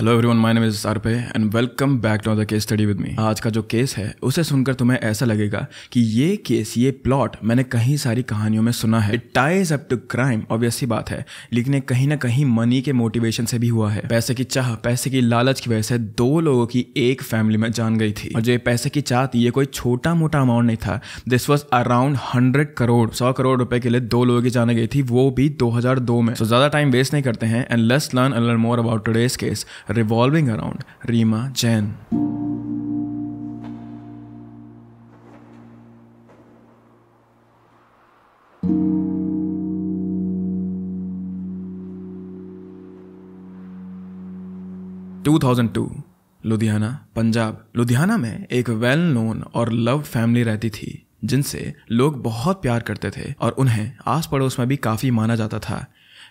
hello everyone my name is आरपे and welcome back to the case study with me आज का जो case है उसे सुनकर तुम्हें ऐसा लगेगा कि ये केस ये प्लॉट मैंने कहीं सारी कहानियों में सुना है it ties up to crime obvious ही बात है लेकिन ये कहीं ना कहीं मनी के मोटिवेशन से भी हुआ है पैसे की चाह पैसे की लालच की वजह से दो लोगों की एक फैमिली में जान गई थी और जो ये पैसे की चाह थी ये कोई छोटा मोटा अमाउंट नहीं था this was around hundred crore सौ करोड़ रुपए के लिए दो लोगों की जाने गई थी वो भी दो में तो so, ज्यादा टाइम वेस्ट नहीं करते हैं and less learn and learn more about today's case revolving around Reema Jain two thousand two Ludhiana Punjab Ludhiana में एक वेल नोन और लव फैमिली रहती थी जिनसे लोग बहुत प्यार करते थे और उन्हें आस पड़ोस में भी काफी माना जाता था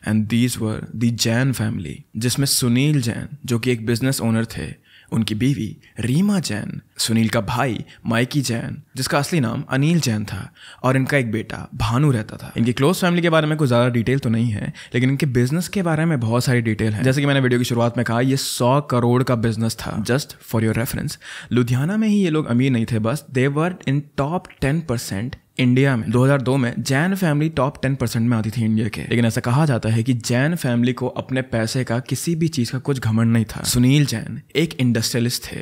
and these were the Jain family जिसमें सुनील जैन जो कि एक बिजनेस ओनर थे उनकी बीवी रीमा जैन सुनील का भाई माइकी जैन जिसका असली नाम अनिल जैन था और इनका एक बेटा भानु रहता था इनकी क्लोज फैमिली के बारे में कुछ ज़्यादा डिटेल तो नहीं है लेकिन इनके बिजनेस के बारे में बहुत सारी डिटेल है जैसे कि मैंने वीडियो की शुरुआत में कहा ये सौ करोड़ का बिजनेस था just for your reference Ludhiana में ही ये लोग अमीर नहीं थे बस they were in top ten percent India में 2002 में जैन फैमिली टॉप 10 परसेंट में आती थी इंडिया के लेकिन ऐसा कहा जाता है कि जैन फैमिली को अपने पैसे का किसी भी चीज का कुछ घमंड नहीं था सुनील जैन एक इंडस्ट्रियलिस्ट थे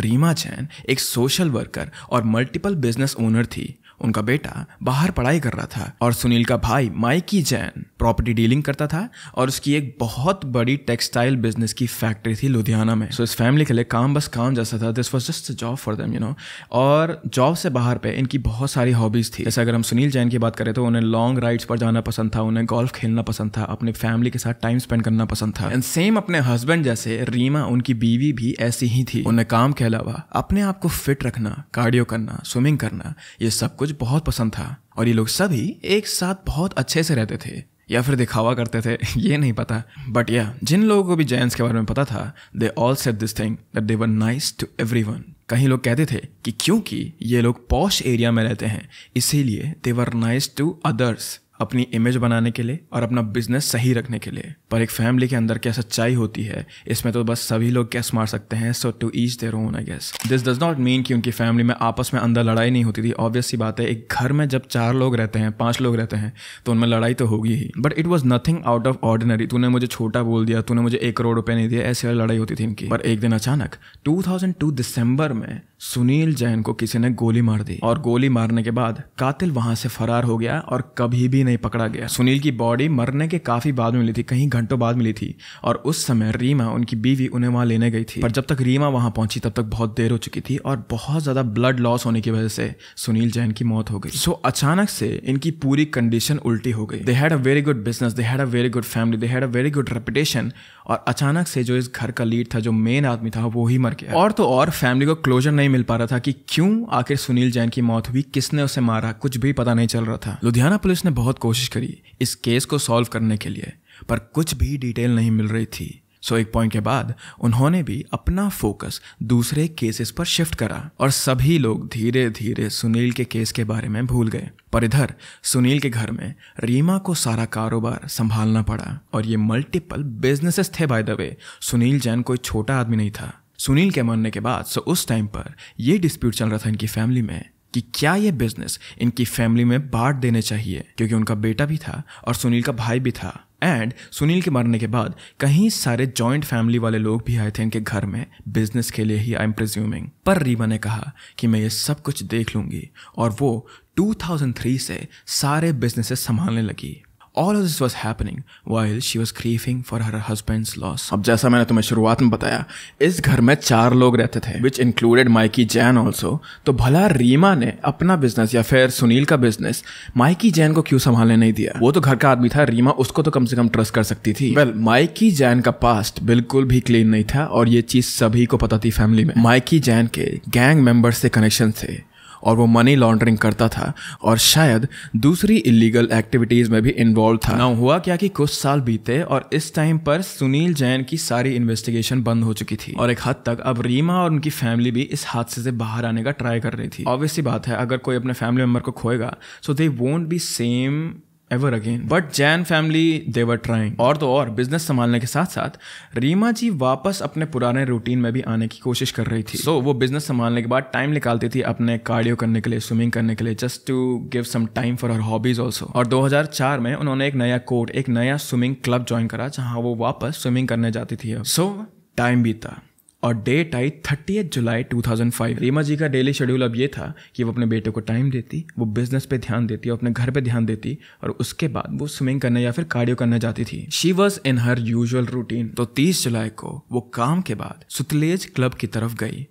रीमा जैन एक सोशल वर्कर और मल्टीपल बिजनेस ओनर थी उनका बेटा बाहर पढ़ाई कर रहा था और सुनील का भाई माइकी जैन प्रॉपर्टी डीलिंग करता था और उसकी एक बहुत बड़ी टेक्सटाइल बिजनेस की फैक्ट्री थी लुधियाना में सो so, इस फैमिली के लिए काम बस काम जैसा था this was just job for them you know और जॉब से बाहर पे इनकी बहुत सारी हॉबीज़ थी जैसे अगर हम सुनील जैन की बात करें तो उन्हें लॉन्ग राइड्स पर जाना पसंद था उन्हें गोल्फ खेलना पसंद था अपनी फैमिली के साथ टाइम स्पेंड करना पसंद था एंड सेम अपने हस्बैंड जैसे रीमा उनकी बीवी भी ऐसी ही थी उन्हें काम के अलावा अपने आप को फिट रखना कार्डियो करना स्विमिंग करना ये सब कुछ बहुत पसंद था और ये लोग सभी एक साथ बहुत अच्छे से रहते थे या फिर दिखावा करते थे ये नहीं पता बट या जिन लोगों को भी जैंस के बारे में पता था they all set this thing that they were nice to every कहीं लोग कहते थे कि क्योंकि ये लोग पॉश एरिया में रहते हैं इसीलिए they were nice to others अपनी इमेज बनाने के लिए और अपना बिजनेस सही रखने के लिए पर एक फैमिली के अंदर क्या सच्चाई होती है इसमें तो बस सभी लोग कैस मार सकते हैं so to each their own I guess this does not mean कि उनकी फैमिली में आपस में अंदर लड़ाई नहीं होती थी ऑब्वियसली बात है एक घर में जब चार लोग रहते हैं पाँच लोग रहते हैं तो उनमें लड़ाई तो होगी ही but it was nothing out of ordinary तूने मुझे छोटा बोल दिया तूने मुझे एक करोड़ रुपये नहीं दिया ऐसी लड़ाई होती थी इनकी पर एक दिन अचानक टू दिसंबर में सुनील जैन को किसी ने गोली मार दी और गोली मारने के बाद कातिल वहां से फरार हो गया और कभी भी नहीं पकड़ा गया सुनील की बॉडी मरने के काफी बाद मिली थी कहीं घंटों बाद मिली थी और उस समय रीमा उनकी बीवी उन्हें वहां लेने गई थी पर जब तक रीमा वहां पहुंची तब तक बहुत देर हो चुकी थी और बहुत ज्यादा ब्लड लॉस होने की वजह से सुनील जैन की मौत हो गई सो अचानक से इनकी पूरी कंडीशन उल्टी हो गई they had a very good business they had a very good family they had a very good reputation और अचानक से जो इस घर का लीड था जो मेन आदमी था वो ही मर गया और तो और फैमिली को क्लोजर नहीं मिल पा रहा था कि क्यों आखिर सुनील जैन की मौत हुई किसने उसे मारा कुछ भी पता नहीं चल रहा था लुधियाना पुलिस ने बहुत कोशिश करी इस केस को सॉल्व करने के लिए पर कुछ भी डिटेल नहीं मिल रही थी सो एक पॉइंट के बाद उन्होंने भी अपना फोकस दूसरे केसेस पर शिफ्ट करा और सभी लोग धीरे धीरे सुनील के केस के बारे में भूल गए पर इधर सुनील के घर में रीमा को सारा कारोबार संभालना पड़ा और ये मल्टीपल बिजनेसेस थे by the way Sunil Jain कोई छोटा आदमी नहीं था सुनील के मरने के बाद सो उस टाइम पर यह डिस्प्यूट चल रहा था इनकी फैमिली में कि क्या ये बिजनेस इनकी फैमिली में बांट देने चाहिए क्योंकि उनका बेटा भी था और सुनील का भाई भी था एंड सुनील के मरने के बाद कहीं सारे जॉइंट फैमिली वाले लोग भी आए थे इनके घर में बिजनेस के लिए ही आई एम प्रज्यूमिंग पर रीमा ने कहा कि मैं ये सब कुछ देख लूंगी और वो 2003 से सारे बिजनेसेस संभालने लगी all of this was happening while she was grieving for her husband loss अब जैसा मैंने तुम्हें शुरुआत में बताया इस घर में चार लोग रहते थे which included Mikey Jain also तो भला रीमा ने अपना बिजनेस या फिर सुनील का बिजनेस माइकी जैन को क्यों संभालने नहीं दिया वो तो घर का आदमी था रीमा उसको तो कम से कम ट्रस्ट कर सकती थी वेल well, माइकी जैन का पास्ट बिल्कुल भी क्लीन नहीं था और ये चीज सभी को पता थी फैमिली में माइकी जैन के गैंग मेंबर्स से कनेक्शन थे और वो मनी लॉन्ड्रिंग करता था और शायद दूसरी इलीगल एक्टिविटीज़ में भी इन्वॉल्व था ना हुआ क्या कि कुछ साल बीते और इस टाइम पर सुनील जैन की सारी इन्वेस्टिगेशन बंद हो चुकी थी और एक हद तक अब रीमा और उनकी फैमिली भी इस हादसे से बाहर आने का ट्राई कर रही थी ऑब्वियसली बात है अगर कोई अपने फैमिली मेम्बर को खोएगा so they won't be same ever again but Jain family they were trying और तो और बिजनेस संभालने के साथ साथ रीमा जी वापस अपने पुराने रूटीन में भी आने की कोशिश कर रही थी सो so, वो बिजनेस संभालने के बाद टाइम निकालती थी अपने कार्डियो करने के लिए स्विमिंग करने के लिए just to give some time for her hobbies also और 2004 में उन्होंने एक नया कोर्ट एक नया स्विमिंग क्लब ज्वाइन करा जहाँ वो वापस स्विमिंग करने जाती थी सो so, टाइम बीता और डेट आई थर्टी जुलाई 2005 रीमा जी का डेली शेड्यूल अब ये था कि वो अपने बेटे को टाइम देती वो बिजनेस पे ध्यान देती और अपने घर पे ध्यान देती और उसके बाद वो स्विमिंग करने या फिर कार्डियो करने जाती थी she was in her usual routine तो तीस जुलाई को वो काम के बाद सुतलेज क्लब की तरफ गई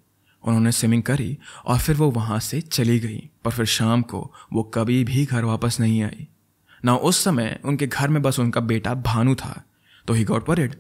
उन्होंने स्विमिंग करी और फिर वो वहाँ से चली गई पर फिर शाम को वो कभी भी घर वापस नहीं आई ना उस समय उनके घर में बस उनका बेटा भानु था तो ही गॉट वरिड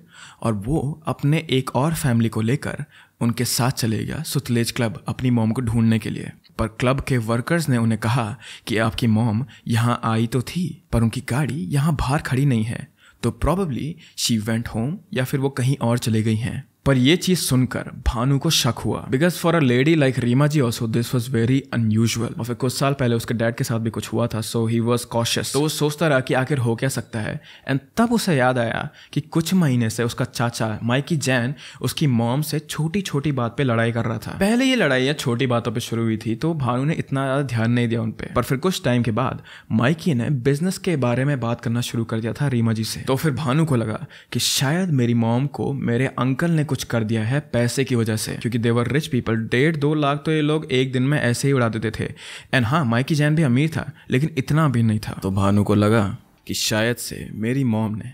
और वो अपने एक और फैमिली को लेकर उनके साथ चले गया सुतलेज क्लब अपनी मोम को ढूंढने के लिए पर क्लब के वर्कर्स ने उन्हें कहा कि आपकी मोम यहाँ आई तो थी पर उनकी गाड़ी यहाँ बाहर खड़ी नहीं है तो प्रॉबली शी वेंट होम या फिर वो कहीं और चले गई हैं पर यह चीज सुनकर भानु को शक हुआ because for a lady like Reema ji also this was very unusual और फिर कुछ साल पहले उसके डैड के साथ भी कुछ हुआ था सो ही वॉज कॉशियस तो वो सोचता रहा कि आखिर हो क्या सकता है एंड तब उसे याद आया कि कुछ महीने से उसका चाचा माइकी जैन उसकी मॉम से छोटी छोटी बात पे लड़ाई कर रहा था पहले ये लड़ाइयाँ छोटी बातों पर शुरू हुई थी तो भानु ने इतना ज्यादा ध्यान नहीं दिया उन पर पर फिर कुछ टाइम के बाद माइकी ने बिजनेस के बारे में बात करना शुरू कर दिया था रीमा जी से तो फिर भानु को लगा कि शायद मेरी मॉम को मेरे अंकल ने कुछ कुछ कर दिया है पैसे की वजह से क्योंकि देवर रिच पीपल डेढ़ दो लाख तो ये लोग एक दिन में ऐसे ही उड़ा देते थे एंड हाँ माइकी जैन भी अमीर था लेकिन इतना भी नहीं था तो भानु को लगा कि शायद से मेरी मॉम ने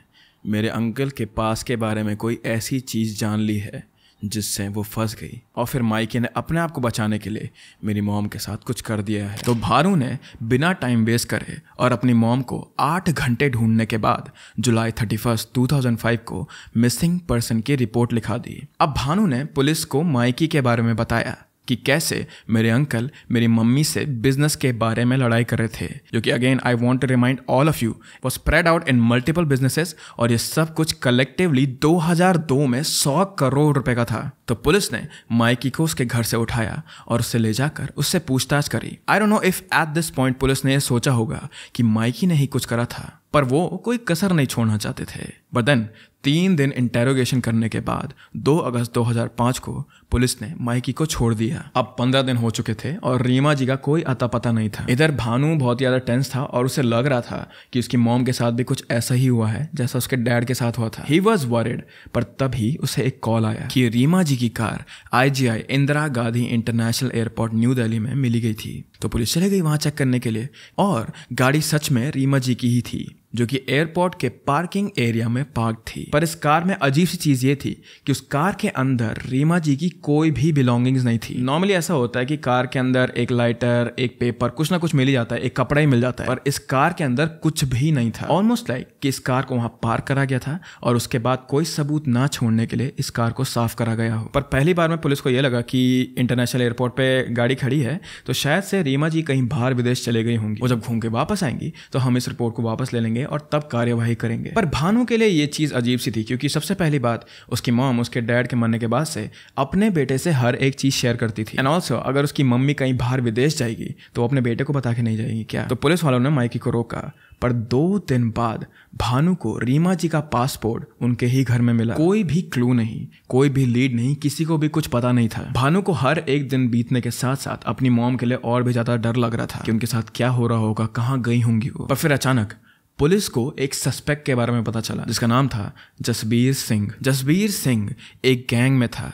मेरे अंकल के पास के बारे में कोई ऐसी चीज़ जान ली है जिससे वो फंस गई और फिर माइके ने अपने आप को बचाने के लिए मेरी मोम के साथ कुछ कर दिया है तो भारू ने बिना टाइम वेस्ट करे और अपनी मोम को आठ घंटे ढूंढने के बाद July thirty first two thousand five को मिसिंग पर्सन की रिपोर्ट लिखा दी अब भानु ने पुलिस को माइकी के बारे में बताया कि कैसे मेरे अंकल मेरी मम्मी से बिजनेस के बारे में लड़ाई कर रहे थे जो कि again I want to remind all of you वो spread out in multiple businesses और ये सब कुछ कलेक्टिवली 2002 में 100 करोड़ रुपए का था तो पुलिस ने माइकी को उसके घर से उठाया और उसे ले जाकर उससे पूछताछ करी I don't know if at this point police ने सोचा होगा कि माइकी ने ही कुछ करा था पर वो कोई कसर नहीं छोड़ना चाहते थे बट देन तीन दिन इंटेरोगेशन करने के बाद 2 अगस्त 2005 को पुलिस ने माइकी को छोड़ दिया अब पंद्रह दिन हो चुके थे और रीमा जी का कोई अता पता नहीं था इधर भानु बहुत ज़्यादा टेंस था और उसे लग रहा था कि उसकी मॉम के साथ भी कुछ ऐसा ही हुआ है जैसा उसके डैड के साथ हुआ था ही वॉज वरिड पर तभी उसे एक कॉल आया कि रीमा जी की कार आई Indira Gandhi international airport new Delhi में मिली गई थी तो पुलिस चले गई वहां चेक करने के लिए और गाड़ी सच में रीमा जी की ही थी जो कि एयरपोर्ट के पार्किंग एरिया में पार्क थी पर इस कार में अजीब सी चीज़ ये थी कि उस कार के अंदर रीमा जी की कोई भी बिलोंगिंग्स नहीं थी नॉर्मली ऐसा होता है कि कार के अंदर एक लाइटर एक पेपर कुछ ना कुछ मिल ही जाता है एक कपड़ा ही मिल जाता है पर इस कार के अंदर कुछ भी नहीं था ऑलमोस्ट लाइक like कि इस कार को वहां पार्क करा गया था और उसके बाद कोई सबूत ना छोड़ने के लिए इस कार को साफ करा गया हो पर पहली बार में पुलिस को यह लगा कि इंटरनेशनल एयरपोर्ट पे गाड़ी खड़ी है तो शायद से रीमा जी कहीं बाहर विदेश चले गई होंगी वो जब घूम के वापस आएंगी तो हम इस रिपोर्ट को वापस ले लेंगे और तब कार्यवाही करेंगे पर भानु के लिए ये चीज़ अजीब सी थी क्योंकि सबसे पहली बात उसकी मॉम उसके डैड के मरने के बाद से अपने बेटे से हर एक चीज़ शेयर करती थी एंड ऑल्सो अगर उसकी मम्मी कहीं बाहर विदेश जाएगी तो अपने बेटे को बता के नहीं जाएगी क्या तो पुलिस वालों ने माइकी को रोका पर दो दिन बाद भानु को रीमा जी का पासपोर्ट उनके ही घर में मिला कोई भी क्लू नहीं कोई भी लीड नहीं किसी को भी कुछ पता नहीं था भानु को हर एक दिन बीतने के साथ साथ अपनी मॉम के लिए और भी ज्यादा डर लग रहा था कि उनके साथ क्या हो रहा होगा कहाँ गई होंगी वो पर फिर अचानक पुलिस को एक सस्पेक्ट के बारे में पता चला जिसका नाम था जसबीर सिंह जसबीर सिंह एक गैंग में था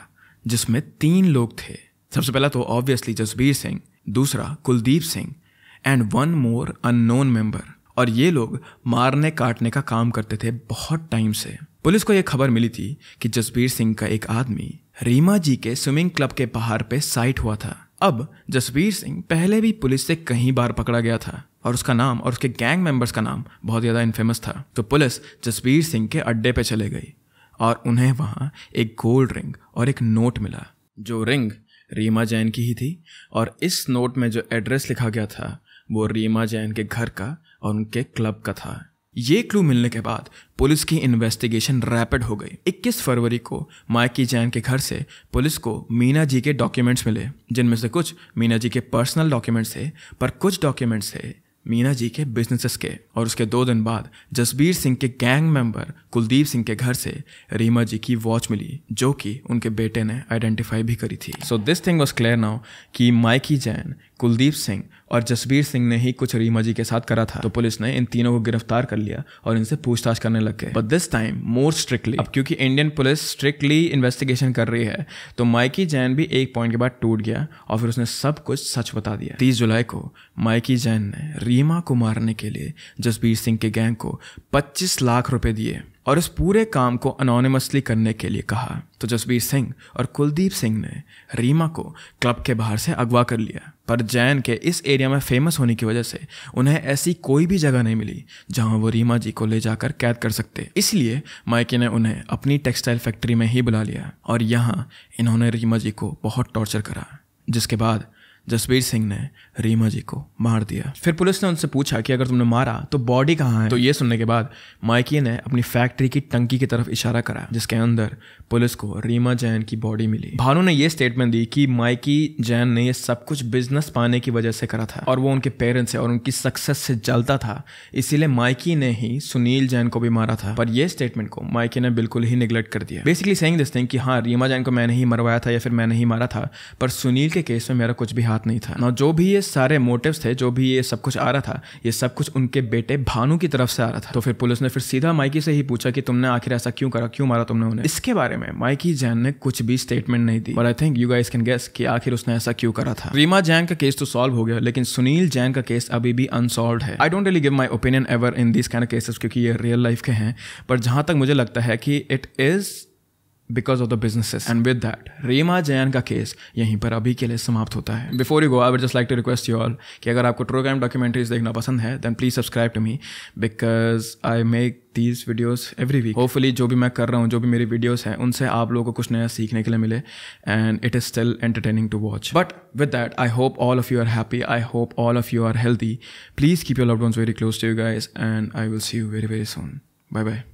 जिसमें तीन लोग थे सबसे पहला तो ऑब्वियसली जसबीर सिंह दूसरा Kuldeep Singh and one more unknown member और ये लोग मारने काटने का काम करते थे बहुत टाइम से पुलिस को यह खबर मिली थी कि जसबीर सिंह का एक आदमी रीमा जी के स्विमिंग क्लब के बाहर पे साइट हुआ था अब जसबीर सिंह पहले भी पुलिस से कहीं बार पकड़ा गया था और उसका नाम और उसके गैंग मेंबर्स का नाम बहुत ज़्यादा इनफेमस था तो पुलिस जसवीर सिंह के अड्डे पे चले गई और उन्हें वहाँ एक गोल्ड रिंग और एक नोट मिला जो रिंग रीमा जैन की ही थी और इस नोट में जो एड्रेस लिखा गया था वो रीमा जैन के घर का और उनके क्लब का था ये क्लू मिलने के बाद पुलिस की इन्वेस्टिगेशन रैपिड हो गई 21 फरवरी को माइकी जैन के घर से पुलिस को मीना जी के डॉक्यूमेंट्स मिले जिनमें से कुछ मीना जी के पर्सनल डॉक्यूमेंट्स थे पर कुछ डॉक्यूमेंट्स थे मीना जी के बिजनेसेस के और उसके दो दिन बाद जसबीर सिंह के गैंग मेंबर कुलदीप सिंह के घर से रीमा जी की वॉच मिली जो कि उनके बेटे ने आइडेंटिफाई भी करी थी so this thing was clear now कि माइकी जैन कुलदीप सिंह और जसबीर सिंह ने ही कुछ रीमा जी के साथ करा था तो पुलिस ने इन तीनों को गिरफ्तार कर लिया और इनसे पूछताछ करने लग गए but this time more strictly अब क्योंकि इंडियन पुलिस स्ट्रिक्टली इन्वेस्टिगेशन कर रही है तो माइकी जैन भी एक पॉइंट के बाद टूट गया और फिर उसने सब कुछ सच बता दिया तीस जुलाई को माइकी जैन ने रीमा को मारने के लिए जसबीर सिंह के गैंग को पच्चीस लाख रुपए दिए और इस पूरे काम को अनोनिमसली करने के लिए कहा तो जसबीर सिंह और कुलदीप सिंह ने रीमा को क्लब के बाहर से अगवा कर लिया पर जैन के इस एरिया में फेमस होने की वजह से उन्हें ऐसी कोई भी जगह नहीं मिली जहां वो रीमा जी को ले जाकर कैद कर सकते इसलिए माइके ने उन्हें अपनी टेक्सटाइल फैक्ट्री में ही बुला लिया और यहाँ इन्होंने रीमा जी को बहुत टॉर्चर करा जिसके बाद जसवीर सिंह ने रीमा जी को मार दिया फिर पुलिस ने उनसे पूछा कि अगर तुमने मारा तो बॉडी कहाँ है तो ये सुनने के बाद माइकी ने अपनी फैक्ट्री की टंकी की तरफ इशारा करा जिसके अंदर पुलिस को रीमा जैन की बॉडी मिली भानु ने यह स्टेटमेंट दी कि माइकी जैन ने यह सब कुछ बिजनेस पाने की वजह से करा था और वो उनके पेरेंट्स और उनकी सक्सेस से जलता था इसीलिए माइकी ने ही सुनील जैन को भी मारा था पर यह स्टेटमेंट को माइकी ने बिल्कुल ही निगलेक्ट कर दिया बेसिकली सेंगे दिस थिंग कि हाँ रीमा जैन को मैंने ही मरवाया था या फिर मैंने ही मारा था पर सुनील के केस में मेरा कुछ भी हाथ नहीं था और जो भी ये सारे मोटिव्स थे जो भी ये सब कुछ आ रहा था ये सब कुछ उनके बेटे भानु की तरफ से आ रहा था तो फिर पुलिस ने फिर सीधा माइकी से ही पूछा कि तुमने आखिर ऐसा क्यों करा क्यों मारा तुमने उन्हें इसके बारे में माइकी जैन ने कुछ भी स्टेटमेंट नहीं दी और I think you guys can guess कि आखिर उसने ऐसा क्यों करा था रीमा जैन का केस तो सॉल्व हो गया लेकिन सुनील जैन का केस अभी भी अनसोल्व है I don't really give my opinion ever in this kind cases क्योंकि ये रियल लाइफ के हैं पर जहां तक मुझे लगता है कि it is because of the businesses and with that Reema Jain का केस यहीं पर अभी के लिए समाप्त होता है before you go I would just like to request you all कि अगर आपको प्रोग्राम क्राइम डॉक्यूमेंट्रीज देखना पसंद है then please subscribe to me because I make these videos every week hopefully जो भी मैं कर रहा हूँ जो भी मेरी वीडियोज हैं उनसे आप लोगों को कुछ नया सीखने के लिए मिले and it is still entertaining to watch but with that I hope all of you are happy I hope all of you are healthy please keep your lockdown very close to you guys and I will see you very very soon bye bye